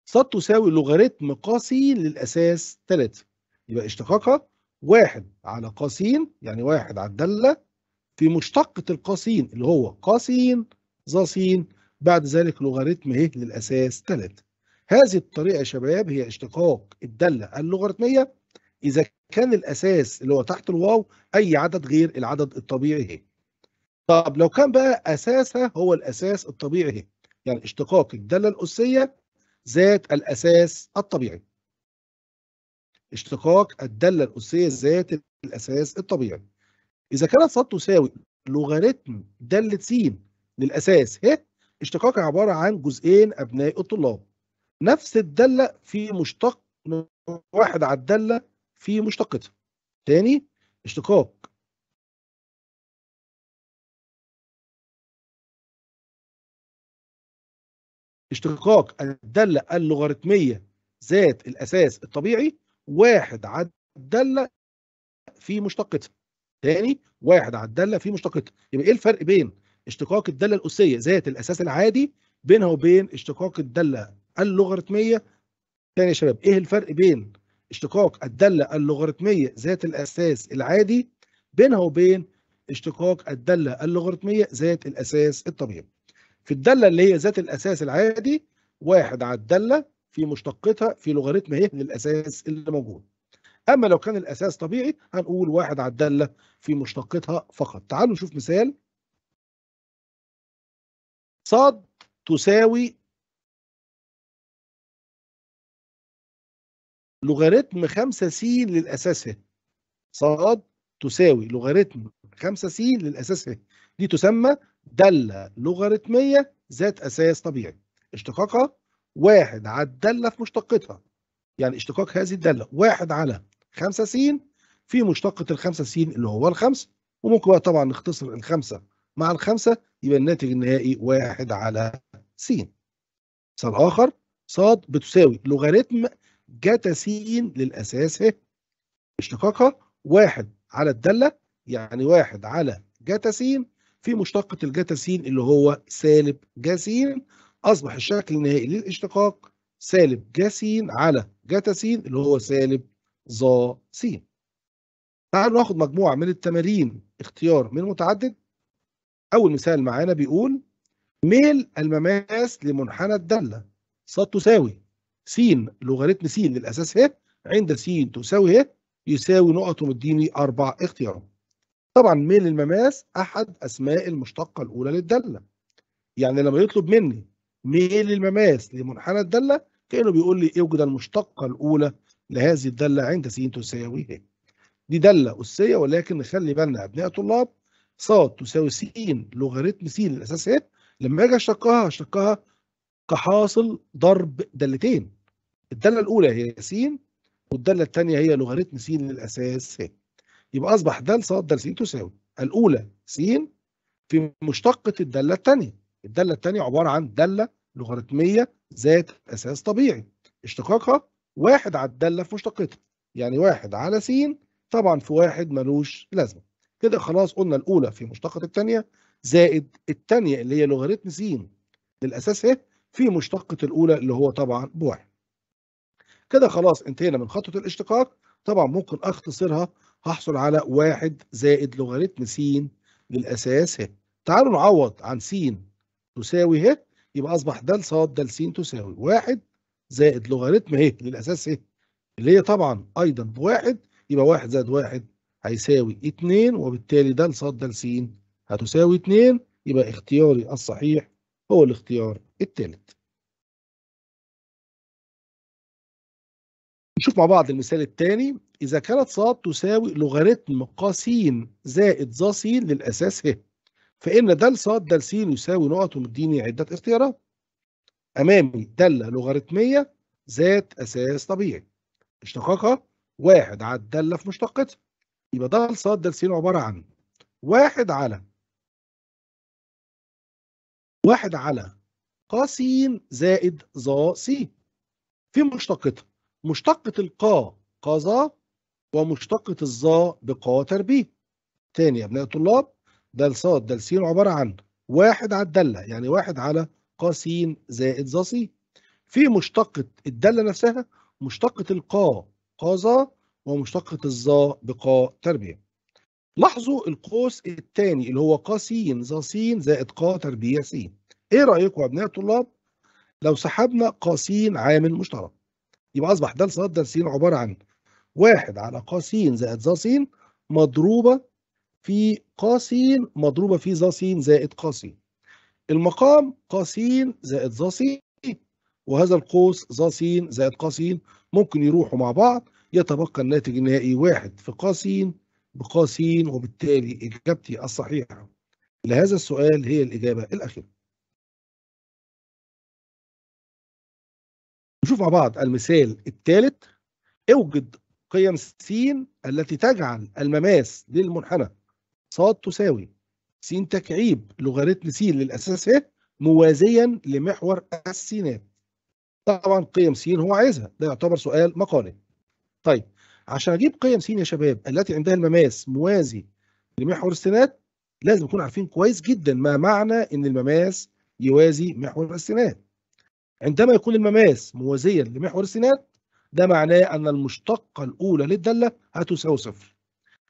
ص تساوي لوغاريتم قاسي للأساس 3 يبقى اشتقاقها واحد على قاسين يعني واحد على الدالة في مشتقة القاسين اللي هو قاسين ظاسين بعد ذلك لوغاريتم ايه للأساس ثلاثة. هذه الطريقة يا شباب هي اشتقاق الدالة اللوغاريتمية إذا كان الأساس اللي هو تحت الواو أي عدد غير العدد الطبيعي هي إيه. طب لو كان بقى أساسها هو الأساس الطبيعي هي إيه؟ يعني اشتقاق الدالة الأسية ذات الأساس الطبيعي اشتقاق الدالة الأسية ذات الأساس الطبيعي إذا كانت صاد تساوي لوغاريتم دالة س للأساس ه اشتقاق عبارة عن جزئين أبناء الطلاب نفس الدالة في مشتق واحد على الدالة في مشتقتها تاني اشتقاق اشتقاق الدالة اللوغاريتمية ذات الأساس الطبيعي واحد على الداله في مشتقتها تاني واحد على الداله في مشتقتها يبقى ايه الفرق بين اشتقاق الداله الاسيه ذات الاساس العادي بينها وبين اشتقاق الداله اللوغاريتميه تاني يا شباب ايه الفرق بين اشتقاق الداله اللوغاريتميه ذات الاساس العادي بينها وبين اشتقاق الداله اللوغاريتميه ذات الاساس الطبيعي في الداله اللي هي ذات الاساس العادي واحد على الداله في مشتقتها في لوغاريتم ه للاساس اللي موجود اما لو كان الاساس طبيعي هنقول واحد على الداله في مشتقتها فقط تعالوا نشوف مثال ص تساوي لوغاريتم 5 س للاساس ه ص تساوي لوغاريتم 5 س للاساس ه دي تسمى داله لوغاريتميه ذات اساس طبيعي اشتقاقها واحد على الدالة في مشتقتها يعني اشتقاق هذه الدالة واحد على 5 س في مشتقة الخمسة س اللي هو الخمس وممكن بقى طبعا نختصر الخمسة مع الخمسة يبقى الناتج النهائي واحد على س مثال آخر ص بتساوي لوغاريتم جتا س للأساس ه اشتقاقها واحد على الدالة يعني واحد على جتا س في مشتقة الجتا س اللي هو سالب جا س أصبح الشكل النهائي للاشتقاق سالب جا س على س اللي هو سالب ظا س. تعالوا ناخد مجموعة من التمارين اختيار من متعدد أول مثال معانا بيقول ميل المماس لمنحنى الدالة ص تساوي س لوغاريتم س للأساس ه عند س تساوي ه يساوي نقط ومديني أربع اختيارات طبعا ميل المماس أحد أسماء المشتقة الأولى للدالة يعني لما يطلب مني ميل المماس لمنحنى الدالة كأنه بيقول لي اوجد إيه المشتقة الأولى لهذه الدالة عند س تساوي ه. دي دالة أسية ولكن نخلي بالنا أبناء طلاب ص تساوي س لوغاريتم س الأساس ه لما أجي أشتقها أشتقها كحاصل ضرب دالتين الدالة الأولى هي س والدالة الثانية هي لوغاريتم س للأساس ه. يبقى أصبح دال ص دال س تساوي الأولى س في مشتقة الدالة الثانية الدالة الثانية عبارة عن دالة لوغاريتميه ذات اساس طبيعي اشتقاقها واحد على الداله في مشتقتها يعني واحد على س طبعا في واحد ملوش لازمه كده خلاص قلنا الاولى في مشتقه الثانيه زائد الثانيه اللي هي لوغاريتم س للاساس ه إيه؟ في مشتقه الاولى اللي هو طبعا بواحد كده خلاص انتهينا من خطوه الاشتقاق طبعا ممكن اختصرها هحصل على واحد زائد لوغاريتم س للاساس ه إيه؟ تعالوا نعوض عن س تساوي ه إيه؟ يبقى اصبح د ص د س تساوي واحد زائد لوغاريتم ايه للاساس ايه اللي هي طبعا ايضا بواحد يبقى واحد زائد واحد هيساوي اتنين وبالتالي د ص د س هتساوي اتنين يبقى اختياري الصحيح هو الاختيار الثالث. نشوف مع بعض المثال الثاني إذا كانت ص تساوي لوغاريتم ق س زائد ظ س للأساس ه إيه؟ فإن دال ص دال س يساوي نقط ومديني عدة اختيارات أمامي دالة لوغاريتمية ذات أساس طبيعي اشتقاقها واحد على الدالة في مشتقتها يبقى دال ص دال س عبارة عن واحد على واحد على س زائد ظا س في مشتقتها مشتقة القا قا ظا ومشتقة الظا بقا تربية تاني يا أبناء الطلاب د ص د س عبارة عن واحد على الدالة يعني واحد على س زائد س في مشتقة الدالة نفسها مشتقة القا قازا ومشتقة الظا بقا تربيع لاحظوا القوس الثاني اللي هو س ظ س زائد قا تربيع س ايه رأيكم يا ابناء الطلاب لو سحبنا س عامل مشترك يبقى اصبح د ص د س عباره عن واحد على ق س زائد ظ س مضروبه في قاسين مضروبة في س زائد قاسين المقام قاسين زائد س وهذا القوس س زائد قاسين ممكن يروحوا مع بعض يتبقى الناتج النهائي واحد في قاسين بقاسين وبالتالي إجابتي الصحيحة لهذا السؤال هي الإجابة الأخيرة نشوف مع بعض المثال الثالث اوجد قيم س التي تجعل المماس للمنحنى ص تساوي س تكعيب لوغاريتم س للأساس ه ايه؟ موازيا لمحور السينات طبعا قيم س هو عايزها ده يعتبر سؤال مقالي طيب عشان اجيب قيم س يا شباب التي عندها المماس موازي لمحور السينات لازم نكون عارفين كويس جدا ما معنى ان المماس يوازي محور السينات عندما يكون المماس موازيا لمحور السينات ده معناه ان المشتقه الاولى للداله هتساوي صفر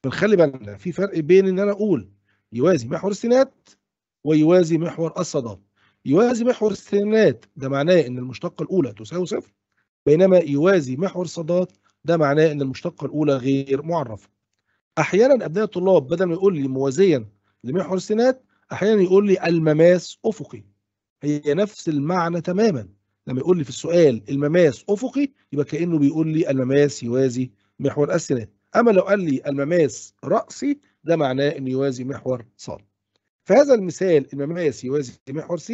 فنخلي بالنا في فرق بين ان انا اقول يوازي محور السينات ويوازي محور الصادات يوازي محور السينات ده معناه ان المشتقه الاولى تساوي صفر بينما يوازي محور الصادات ده معناه ان المشتقه الاولى غير معرفه احيانا ابناء الطلاب بدل ما يقول لي موازيا لمحور السينات احيانا يقول لي المماس افقي هي نفس المعنى تماما لما يقول لي في السؤال المماس افقي يبقى كانه بيقول لي المماس يوازي محور السينات أما لو قال لي المماس رأسي ده معناه أنه يوازي محور ص فهذا المثال المماس يوازي محور س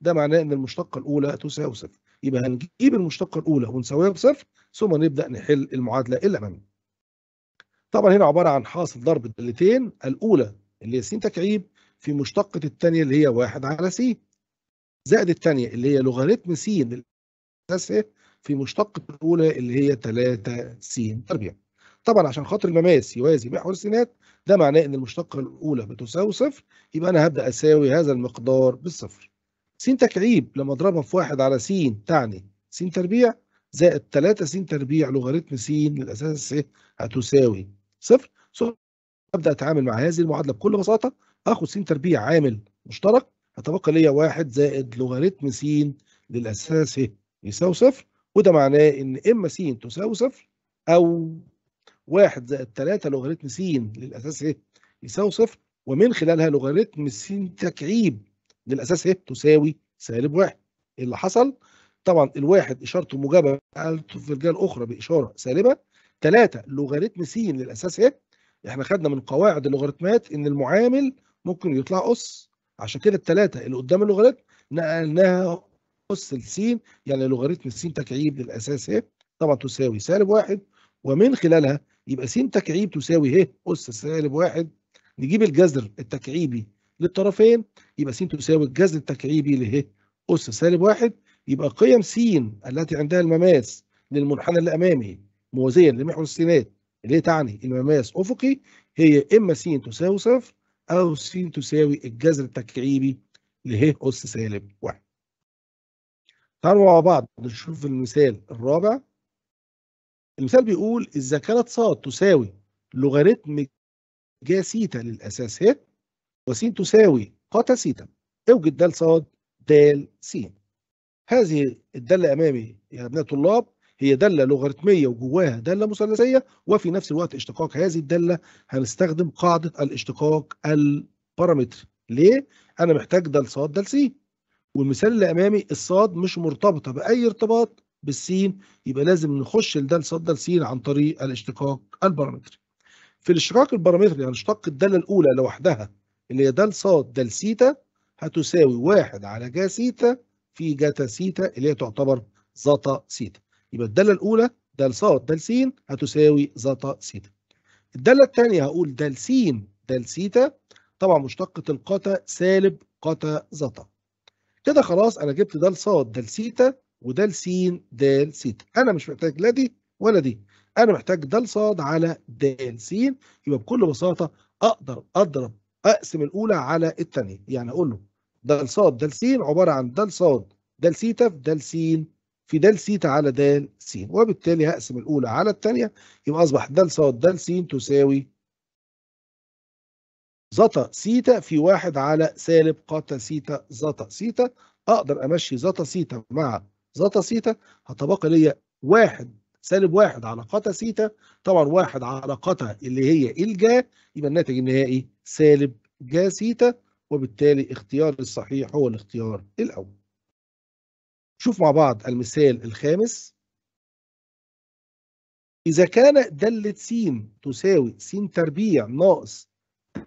ده معناه أن المشتقة الأولى تساوي صفر يبقى هنجيب المشتقة الأولى ونساويها بصفر ثم نبدأ نحل المعادلة الأمامية طبعا هنا عبارة عن حاصل ضرب الدالتين الأولى اللي هي س تكعيب في مشتقة الثانية اللي هي واحد على س زائد الثانية اللي هي لوغاريتم س في مشتقة الأولى اللي هي 3 س تربيع طبعا عشان خاطر المماس يوازي محور السينات ده معناه ان المشتقه الاولى بتساوي صفر يبقى انا هبدا اساوي هذا المقدار بالصفر س تكعيب لما اضربها في واحد على س تعني س تربيع زائد 3 س تربيع لوغاريتم س للاساس إيه؟ هتساوي صفر ثم ابدا اتعامل مع هذه المعادله بكل بساطه اخد س تربيع عامل مشترك هتبقى ليا واحد زائد لوغاريتم س للاساس إيه؟ يساوي صفر وده معناه ان اما س تساوي صفر او 1 زائد 3 لوغاريتم س للاساس ايه يساوي صفر ومن خلالها لوغاريتم س تكعيب للاساس ايه تساوي سالب 1 إيه اللي حصل طبعا الواحد اشارته موجبه في الجهة الأخرى باشاره سالبه 3 لوغاريتم س للاساس ايه احنا خدنا من قواعد اللوغاريتمات ان المعامل ممكن يطلع اس عشان كده الثلاثه اللي قدام اللوغاريتم نقلناها اس لسين يعني لوغاريتم س تكعيب للاساس ايه طبعا تساوي سالب واحد ومن خلالها يبقى س تكعيب تساوي ه ايه؟ أس سالب واحد نجيب الجذر التكعيبي للطرفين يبقى س تساوي الجذر التكعيبي له أس سالب واحد يبقى قيم س التي عندها المماس للمنحنى اللي أمامي موازية لمحور السينات اللي تعني المماس أفقي هي إما س تساوي صفر أو س تساوي الجذر التكعيبي له أس سالب واحد. تعالوا مع بعض نشوف المثال الرابع المثال بيقول إذا كانت ص تساوي لوغاريتم جا سيتا للأساس ه وس تساوي قتا سيتا اوجد د ص د س هذه الدالة أمامي يا أبناء الطلاب هي دالة لوغاريتمية وجواها دالة مثلثية وفي نفس الوقت اشتقاق هذه الدالة هنستخدم قاعدة الاشتقاق البارامتري ليه؟ أنا محتاج د ص د س والمثال اللي أمامي الصاد مش مرتبطة بأي ارتباط بالسين يبقى لازم نخش لدال صاد دال سين عن طريق الاشتقاق البارامتري في الاشتقاق البارامتري هنشتق يعني الدالة الأولى لوحدها اللي هي دال صاد دال سيتا هتساوي واحد على جا سيتا في جتا سيتا اللي هي تعتبر زتا سيتا يبقى الدالة الأولى دال صاد دال سين هتساوي زتا سيتا الدالة الثانية هقول دال سين دال سيتا طبعا مشتقة القتا سالب قتا زتا كده خلاص أنا جبت دال صاد دال سيتا ودال س د س انا مش محتاج لا دي ولا دي انا محتاج د ص على د س يبقى بكل بساطه اقدر اضرب اقسم الاولى على الثانيه يعني اقول له د ص د س عباره عن د ص د س في د س في د س على د س وبالتالي هقسم الاولى على الثانيه يبقى اصبح د ص د س تساوي زتا سيتا في واحد على سالب قتا سيتا زتا سيتا اقدر امشي زتا سيتا مع زتا سيتا هتبقى ليا واحد سالب واحد على قتا سيتا طبعا واحد على قتا اللي هي الجا يبقى الناتج النهائي سالب جا سيتا وبالتالي اختيار الصحيح هو الاختيار الأول شوف مع بعض المثال الخامس إذا كان دالة س تساوي س تربيع ناقص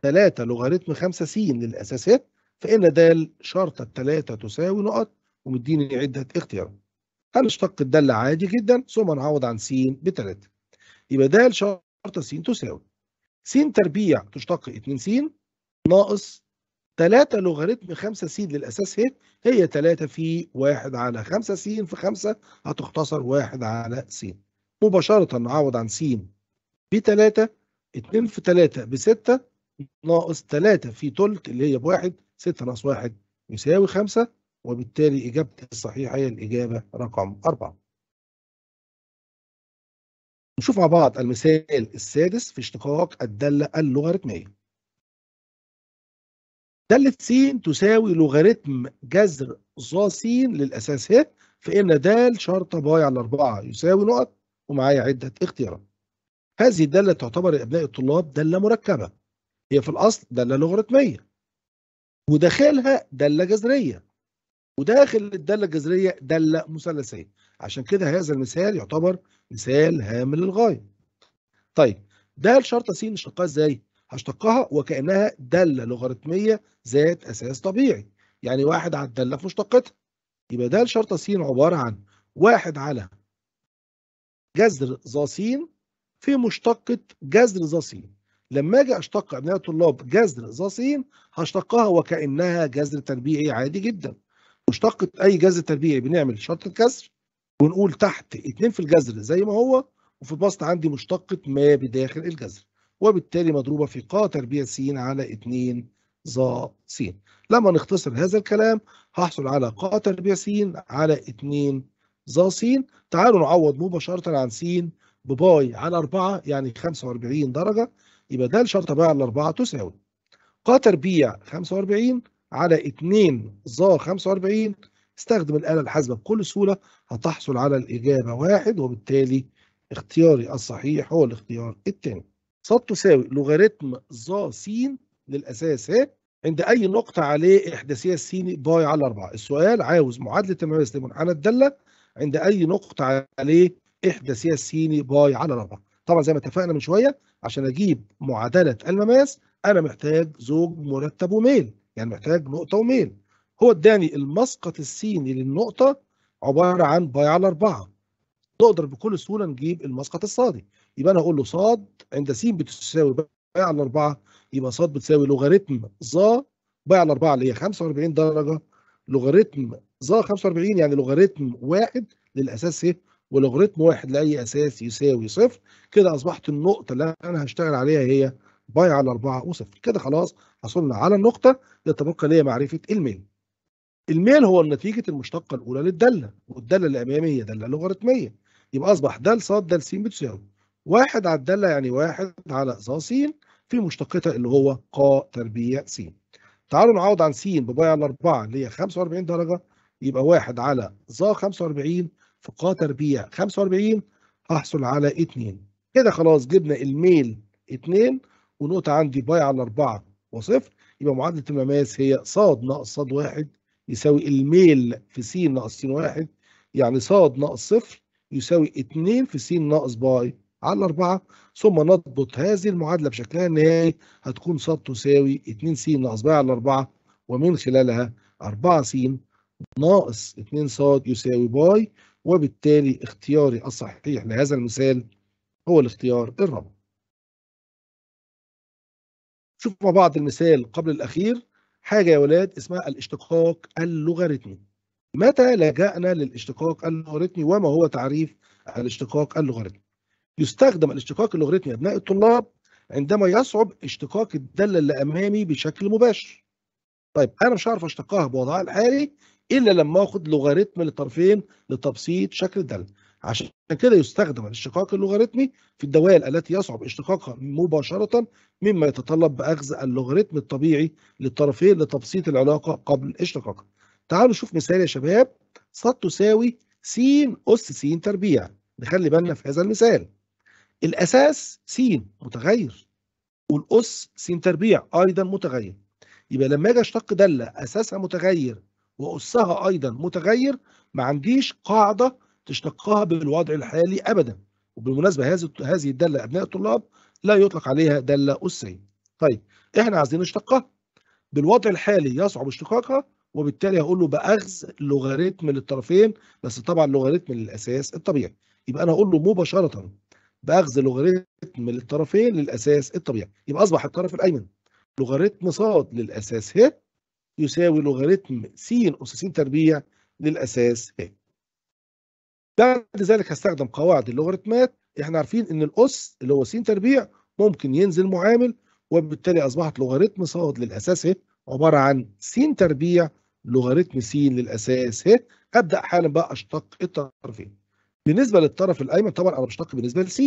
3 لوغاريتم 5 س للأساسات فإن دال شرط 3 تساوي نقط ومديني عدة اختيارات هنشتق الدالة عادي جدا ثم نعوض عن س بتلاتة يبقى د شرطة س تساوي س تربيع تشتق 2 س ناقص 3 لوغاريتم 5 س للأساس هي هي 3 في 1 على 5 س في 5 هتختصر 1 على س مباشرة نعوض عن س ب 3 2 في 3 ب 6 ناقص 3 في ثلث اللي هي بواحد 6 ناقص 1 يساوي 5 وبالتالي إجابتي الصحيحة هي الإجابة رقم أربعة نشوف مع بعض المثال السادس في اشتقاق الدالة اللوغاريتمية دالة س تساوي لوغاريتم جذر ظ س للأساس ه فإن د شرطة باي على أربعة يساوي نقط ومعايا عدة اختيارات هذه الدالة تعتبر يا الطلاب دالة مركبة هي في الأصل دالة لوغاريتمية وداخلها دالة جذرية وداخل الدالة الجذرية دالة مثلثية عشان كده هذا المثال يعتبر مثال هام للغاية طيب ده الشرطة س نشتقها ازاي؟ هشتقها وكأنها دالة لوغاريتمية ذات أساس طبيعي يعني واحد على الدالة في مشتقتها يبقى ده الشرطة س عبارة عن واحد على جذر ظا س في مشتقة جذر ظا س لما اجي اشتق ابناء الطلاب جذر ظا س هشتقها وكأنها جذر تربيعي عادي جدا مشتقة أي جذر تربيعي بنعمل شرط الكسر ونقول تحت اتنين في الجذر زي ما هو وفي البسط عندي مشتقة ما بداخل الجذر وبالتالي مضروبة في ق تربيع س على اتنين ظا س لما نختصر هذا الكلام هحصل على ق تربيع س على اتنين ظا س تعالوا نعوض مباشرة عن س بباي على أربعة يعني 45 درجة يبقى ده الشرطة بقى على أربعة تساوي ق تربيع 45 على 2 ظا 45 استخدم الآلة الحاسبة بكل سهولة هتحصل على الإجابة واحد وبالتالي اختياري الصحيح هو الاختيار الثاني. ص تساوي لوغاريتم ظا س للأساس ها عند أي نقطة عليه إحداثية س باي على 4 السؤال عاوز معادلة تميز لمنحنى الدالة عند أي نقطة عليه إحداثية سيني باي على 4 طبعا زي ما اتفقنا من شوية عشان أجيب معادلة المماس أنا محتاج زوج مرتب وميل يعني محتاج نقطه وميل هو اداني المسقط السيني للنقطه عباره عن باي على أربعة. نقدر بكل سهوله نجيب المسقط الصادي يبقى انا هقول له صاد عند س بتساوي باي على أربعة يبقى صاد بتساوي لوغاريتم ظا باي على أربعة اللي هي 45 درجه لوغاريتم ظا 45 يعني لوغاريتم واحد للاساس ايه ولوغاريتم واحد لاي اساس يساوي صفر كده اصبحت النقطه اللي انا هشتغل عليها هي باي على 4 وصفر كده خلاص حصلنا على النقطة يتبقى ليا معرفة الميل الميل هو نتيجة المشتقة الأولى للدالة والدالة اللي هي دالة لوغاريتمية يبقى أصبح دال ص دال س بتساوي واحد على الدالة يعني واحد على ظا س في مشتقتها اللي هو ق تربيع س تعالوا نعوض عن س بباي على 4 اللي هي 45 درجة يبقى واحد على ظا 45 في ق تربيع 45 هحصل على 2 كده خلاص جبنا الميل 2 ونقطة عندي باي على 4 وصفر يبقى معادلة المماس هي ص ناقص ص واحد يساوي الميل في س ناقص س واحد يعني ص ناقص صفر يساوي 2 في س ناقص باي على 4 ثم نضبط هذه المعادلة بشكلها النهائي هتكون ص تساوي 2 س ناقص باي على 4 ومن خلالها 4 س ناقص 2 ص يساوي باي وبالتالي اختياري الصحيح لهذا المثال هو الاختيار الرابع شوف مع بعض المثال قبل الأخير حاجة يا ولاد اسمها الاشتقاق اللوغاريتمي متى لجأنا للاشتقاق اللوغاريتمي وما هو تعريف الاشتقاق اللوغاريتمي يستخدم الاشتقاق اللوغاريتمي يا أبناء الطلاب عندما يصعب اشتقاق الدالة اللي أمامي بشكل مباشر طيب أنا مش هعرف أشتقاها بوضعها الحالي إلا لما آخد لوغاريتم للطرفين لتبسيط شكل الدالة عشان كده يستخدم الاشتقاق اللوغاريتمي في الدوال التي يصعب اشتقاقها مباشرة مما يتطلب بأخذ اللوغاريتم الطبيعي للطرفين لتبسيط العلاقة قبل اشتقاقها تعالوا نشوف مثال يا شباب ص تساوي س أس س تربيع نخلي بالنا في هذا المثال الأساس س متغير والأس س تربيع أيضا متغير يبقى لما أجي أشتق دالة أساسها متغير وأسها أيضا متغير ما عنديش قاعدة تشتقها بالوضع الحالي أبدا وبالمناسبة هذه هذه الدالة أبناء الطلاب لا يطلق عليها دالة أسية طيب إحنا عايزين نشتقها بالوضع الحالي يصعب اشتقاقها وبالتالي هقول له بأخذ لوغاريتم للطرفين بس طبعا لوغاريتم للأساس الطبيعي يبقى أنا هقول له مباشرة بأخذ لوغاريتم للطرفين للأساس الطبيعي يبقى أصبح الطرف الأيمن لوغاريتم ص للأساس ه يساوي لوغاريتم س اس س تربيع للأساس ه بعد ذلك هستخدم قواعد اللوغاريتمات احنا عارفين ان الاس اللي هو س تربيع ممكن ينزل معامل وبالتالي اصبحت لوغاريتم ص للاساس ه عباره عن س تربيع لوغاريتم س للاساس ه ابدا حالا بقى اشتق الطرفين بالنسبه للطرف الايمن طبعا انا بشتق بالنسبه لس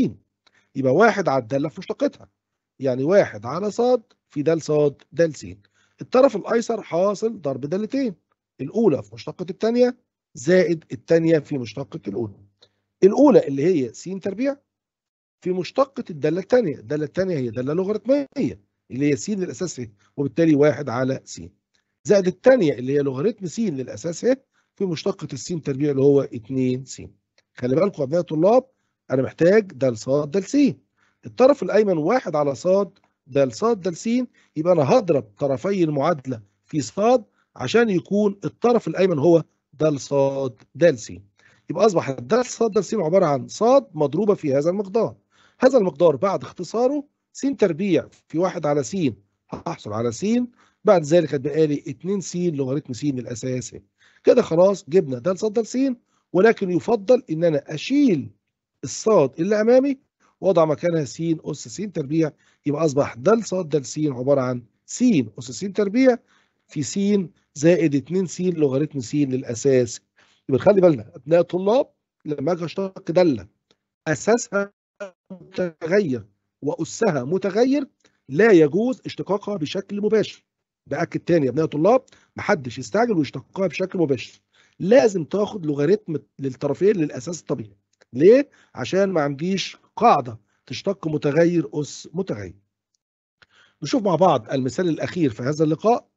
يبقى واحد على الداله في مشتقتها يعني واحد على ص في دال ص دال س الطرف الايسر حاصل ضرب دالتين الاولى في مشتقه الثانيه زائد الثانيه في مشتقة الأولى الأولى اللي هي س تربيع في مشتقة الدالة الثانيه الدالة الثانيه هي دالة لوغاريتمية اللي هي س للأساس وبالتالي واحد على س زائد الثانيه اللي هي لوغاريتم س للأساس في مشتقة السين تربيع اللي هو 2 س خلي بالكم يا أبناء الطلاب أنا محتاج دال ص دال س الطرف الأيمن واحد على ص دال ص دال س يبقى أنا هضرب طرفي المعادلة في ص عشان يكون الطرف الأيمن هو د صاد د س يبقى أصبح د صاد د س عبارة عن صاد مضروبة في هذا المقدار هذا المقدار بعد اختصاره س تربيع في واحد على س هحصل على س بعد ذلك هتبقى لي 2 س لوغاريتم س الأساسي كده خلاص جبنا د صاد د س ولكن يفضل إن أنا أشيل الصاد اللي أمامي وأضع مكانها س أس س تربيع يبقى أصبح د صاد د س عبارة عن س أس س تربيع في س زائد 2 س لوغاريتم س للاساس يبقى خلي بالنا ابناء الطلاب لما اجي اشتق داله اساسها متغير واسها متغير لا يجوز اشتقاقها بشكل مباشر باكد تاني يا ابناء الطلاب محدش يستعجل ويشتقها بشكل مباشر لازم تاخد لوغاريتم للطرفين للاساس الطبيعي ليه عشان ما عنديش قاعده تشتق متغير اس متغير نشوف مع بعض المثال الاخير في هذا اللقاء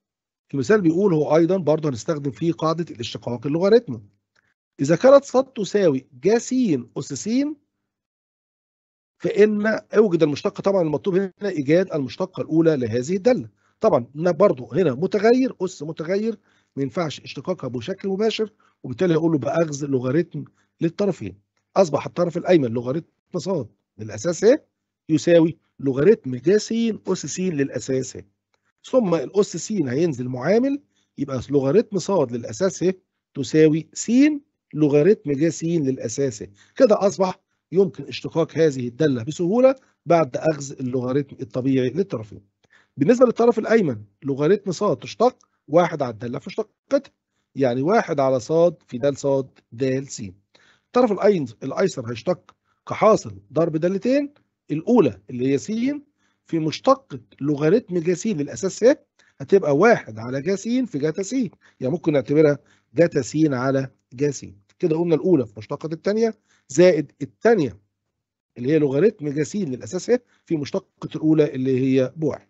المثال بيقول هو ايضا برضه هنستخدم فيه قاعده الاشتقاق اللوغاريتمي اذا كانت ص تساوي ج س اس س فان اوجد المشتقه طبعا المطلوب هنا ايجاد المشتقه الاولى لهذه الداله طبعا برضه هنا متغير اس متغير ما ينفعش اشتقاقها بشكل مباشر وبالتالي هقول له باخذ لوغاريتم للطرفين اصبح الطرف الايمن لوغاريتم ص للاساس ايه يساوي لوغاريتم ج س اس س للاساس ايه ثم الأس س هينزل معامل يبقى لوغاريتم ص للأساس تساوي س لوغاريتم ج س للأساس كده أصبح يمكن اشتقاق هذه الدالة بسهولة بعد أخذ اللوغاريتم الطبيعي للطرفين بالنسبة للطرف الأيمن لوغاريتم ص تشتق واحد على الدالة في اشتقاقتها يعني واحد على ص في دال ص دال س الطرف الأيسر هيشتق كحاصل ضرب دالتين الأولى اللي هي س في مشتق لوغاريتم جاسين للاساس ايه؟ هتبقى واحد على جاسين في جتا س، يعني ممكن نعتبرها جتا س على جاسين كده قلنا الاولى في مشتقة الثانيه زائد الثانيه اللي هي لوغاريتم جاسين للاساس ايه؟ في مشتقة الاولى اللي هي بوع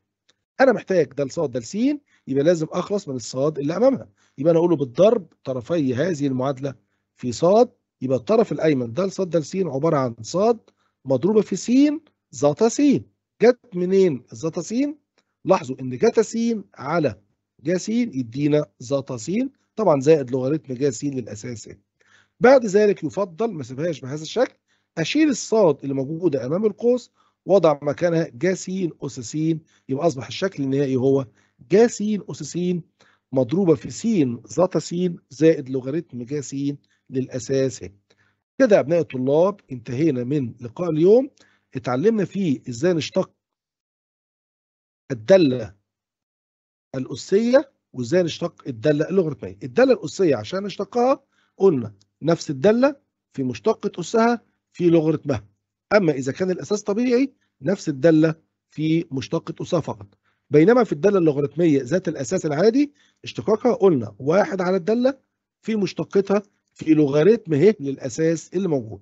انا محتاج ده ص ده س يبقى لازم اخلص من الصاد اللي امامها يبقى انا اقوله بالضرب طرفي هذه المعادله في صاد يبقى الطرف الايمن ده ص ده س عباره عن صاد مضروبه في س ذات س جت منين س لاحظوا ان جتا س على جا س يدينا س طبعا زائد لوغاريتم جا س للاساسي بعد ذلك يفضل ما اسيبهاش بهذا الشكل اشيل الصاد اللي موجوده امام القوس وضع مكانها جا اس س يبقى أصبح الشكل النهائي هو جا اس س مضروبة في س زتا س زائد لوغاريتم جا س للأساسي كده أبناء الطلاب انتهينا من لقاء اليوم اتعلمنا فيه ازاي نشتق الدالة الأسية وازاي نشتق الدالة اللوغاريتمية الدالة الأسية عشان نشتقها قلنا نفس الدالة في مشتقة أسها في لوغاريتمها أما إذا كان الأساس طبيعي نفس الدالة في مشتقة أسها فقط بينما في الدالة اللوغاريتمية ذات الأساس العادي اشتقاقها قلنا واحد على الدالة في مشتقتها في لوغاريتم ه للأساس اللي موجود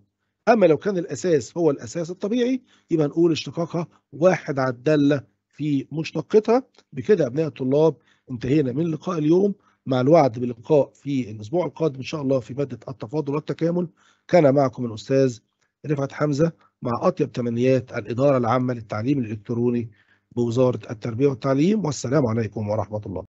أما لو كان الأساس هو الأساس الطبيعي يبقى نقول اشتقاقها واحد على الدالة في مشتقتها بكده أبناء الطلاب انتهينا من لقاء اليوم مع الوعد باللقاء في الأسبوع القادم إن شاء الله في مادة التفاضل والتكامل كان معكم الأستاذ رفعت حمزة مع أطيب تمنيات الإدارة العامة للتعليم الإلكتروني بوزارة التربية والتعليم والسلام عليكم ورحمة الله